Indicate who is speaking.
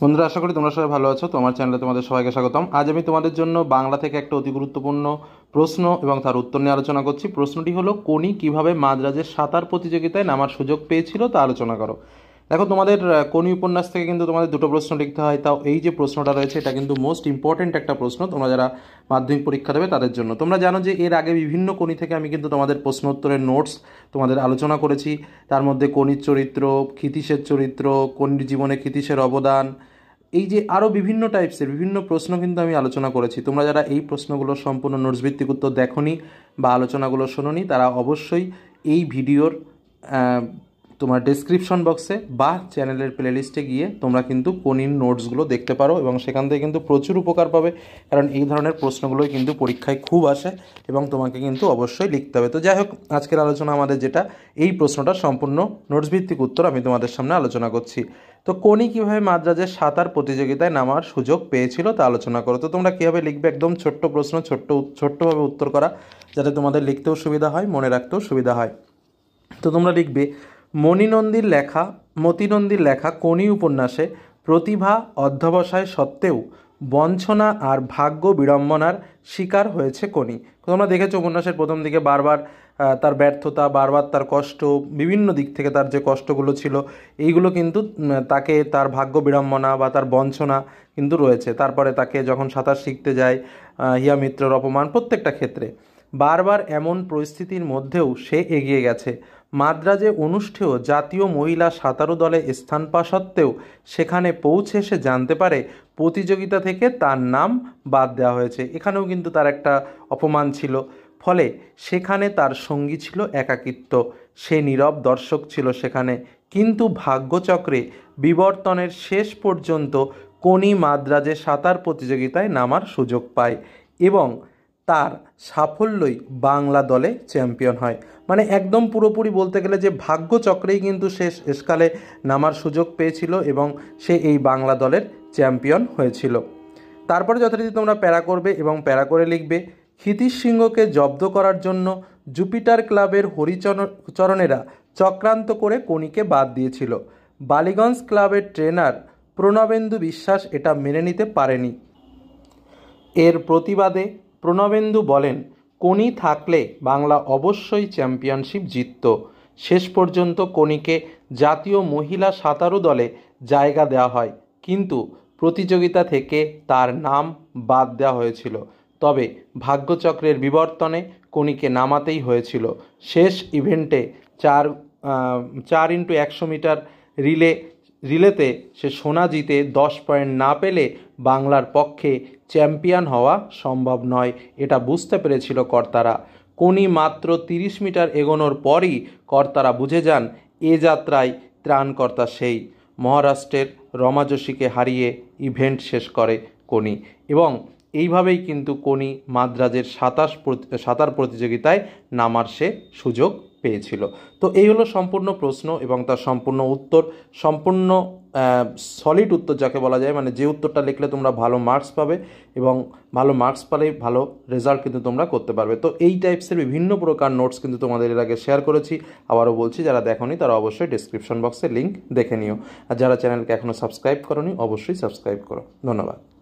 Speaker 1: বন্ধুরা আশা করি তোমরা সবাই ভালো আছো তোমার চ্যানেলে তোমাদের সবাইকে স্বাগতম আজ আমি তোমাদের জন্য বাংলা থেকে একটা অতি গুরুত্বপূর্ণ প্রশ্ন এবং তার উত্তর নিয়ে আলোচনা করছি প্রশ্নটি হলো কোনি কিভাবে মাদ্রাজের সাঁতার প্রতিযোগিতায় নামার সুযোগ পেয়েছিল তা আলোচনা করো দেখো তোমাদের কোন উপন্যাস থেকে কিন্তু তোমাদের দুটো প্রশ্ন লিখতে হয় তাও এই যে প্রশ্নটা রয়েছে এটা কিন্তু মোস্ট ইম্পর্টেন্ট একটা প্রশ্ন তোমরা যারা মাধ্যমিক পরীক্ষা দেবে তাদের জন্য তোমরা জানো যে এর আগে বিভিন্ন কোণী থেকে আমি কিন্তু তোমাদের প্রশ্ন উত্তরের নোটস তোমাদের আলোচনা করেছি তার মধ্যে কোনির চরিত্র ক্ষিতিশের চরিত্র কোণীর জীবনে ক্ষিতিশের অবদান এই যে আরও বিভিন্ন টাইপসের বিভিন্ন প্রশ্ন কিন্তু আমি আলোচনা করেছি তোমরা যারা এই প্রশ্নগুলো সম্পূর্ণ নোটস ভিত্তিক উত্তর দেখো বা আলোচনাগুলো শোনো তারা অবশ্যই এই ভিডিওর তোমার ডেসক্রিপশন বক্সে বা চ্যানেলের প্লেলিস্টে গিয়ে তোমরা কিন্তু কোনিন নোটসগুলো দেখতে পারো এবং সেখান থেকে কিন্তু প্রচুর উপকার পাবে কারণ এই ধরনের প্রশ্নগুলোই কিন্তু পরীক্ষায় খুব আসে এবং তোমাকে কিন্তু অবশ্যই লিখতে হবে তো যাই হোক আজকের আলোচনা আমাদের যেটা এই প্রশ্নটা সম্পূর্ণ নোটস ভিত্তিক উত্তর আমি তোমাদের সামনে আলোচনা করছি তো কোনি কীভাবে মাদ্রাজের সাঁতার প্রতিযোগিতায় নামার সুযোগ পেয়েছিল তা আলোচনা করো তো তোমরা কীভাবে লিখবে একদম ছোট্ট প্রশ্ন ছোট্ট ছোট্টভাবে উত্তর করা যাতে তোমাদের লিখতেও সুবিধা হয় মনে রাখতেও সুবিধা হয় তো তোমরা লিখবে মণিনন্দীর লেখা মতিনন্দীর লেখা কোনি উপন্যাসে প্রতিভা অধ্যবসায় সত্ত্বেও বঞ্চনা আর ভাগ্য বিড়ম্বনার শিকার হয়েছে কোনি তোমরা দেখেছো উপন্যাসের প্রথম দিকে বারবার তার ব্যর্থতা বারবার তার কষ্ট বিভিন্ন দিক থেকে তার যে কষ্টগুলো ছিল এইগুলো কিন্তু তাকে তার ভাগ্য বিড়ম্বনা বা তার বঞ্চনা কিন্তু রয়েছে তারপরে তাকে যখন সাঁতার শিখতে যায় হিয়া মিত্রর অপমান প্রত্যেকটা ক্ষেত্রে বারবার এমন পরিস্থিতির মধ্যেও সে এগিয়ে গেছে মাদ্রাজে অনুষ্ঠেয় জাতীয় মহিলা সাঁতারু দলে স্থান পাওয়া সত্ত্বেও সেখানে পৌঁছে সে জানতে পারে প্রতিযোগিতা থেকে তার নাম বাদ দেওয়া হয়েছে এখানেও কিন্তু তার একটা অপমান ছিল ফলে সেখানে তার সঙ্গী ছিল একাকিত্ব সে নীরব দর্শক ছিল সেখানে কিন্তু ভাগ্যচক্রে বিবর্তনের শেষ পর্যন্ত কোনি মাদ্রাজে সাঁতার প্রতিযোগিতায় নামার সুযোগ পায় এবং তার সাফল্যই বাংলা দলে চ্যাম্পিয়ন হয় মানে একদম পুরোপুরি বলতে গেলে যে ভাগ্যচক্রেই কিন্তু সে এসকালে নামার সুযোগ পেয়েছিল এবং সে এই বাংলা দলের চ্যাম্পিয়ন হয়েছিল তারপরে যথারীতি তোমরা প্যারা করবে এবং প্যারা করে লিখবে ক্ষিতিশ সিংহকে জব্দ করার জন্য জুপিটার ক্লাবের হরিচরণেরা চক্রান্ত করে কোনিকে বাদ দিয়েছিল বালিগঞ্জ ক্লাবের ট্রেনার প্রণবেন্দু বিশ্বাস এটা মেনে নিতে পারেনি এর প্রতিবাদে প্রণবেন্দু বলেন কোনি থাকলে বাংলা অবশ্যই চ্যাম্পিয়নশিপ জিততো শেষ পর্যন্ত কোনিকে জাতীয় মহিলা সাঁতারু দলে জায়গা দেওয়া হয় কিন্তু প্রতিযোগিতা থেকে তার নাম বাদ দেওয়া হয়েছিল তবে ভাগ্যচক্রের বিবর্তনে কোনিকে নামাতেই হয়েছিল শেষ ইভেন্টে চার চার ইন্টু একশো মিটার রিলে রিলেতে সে সোনা জিতে দশ পয়েন্ট না পেলে বাংলার পক্ষে চ্যাম্পিয়ন হওয়া সম্ভব নয় এটা বুঝতে পেরেছিল কর্তারা কোনি মাত্র তিরিশ মিটার এগোনোর পরই কর্তারা বুঝে যান এ যাত্রায় ত্রাণকর্তা সেই মহারাষ্ট্রের রমাজোশীকে হারিয়ে ইভেন্ট শেষ করে কোনি এবং এইভাবেই কিন্তু কোনি মাদ্রাজের সাতাশ সাঁতার প্রতিযোগিতায় নামার সে সুযোগ পেয়েছিল তো এই হলো সম্পূর্ণ প্রশ্ন এবং তার সম্পূর্ণ উত্তর সম্পূর্ণ সলিড উত্তর যাকে বলা যায় মানে যে উত্তরটা লিখলে তোমরা ভালো মার্কস পাবে এবং ভালো মার্কস পালে ভালো রেজাল্ট কিন্তু তোমরা করতে পারবে তো এই টাইপসের বিভিন্ন প্রকার নোটস কিন্তু তোমাদের এর আগে শেয়ার করেছি আবারও বলছি যারা দেখনি তারা অবশ্যই ডিসক্রিপশন বক্সে লিঙ্ক দেখে নিও আর যারা চ্যানেলকে এখনও সাবস্ক্রাইব করনি অবশ্যই সাবস্ক্রাইব করো ধন্যবাদ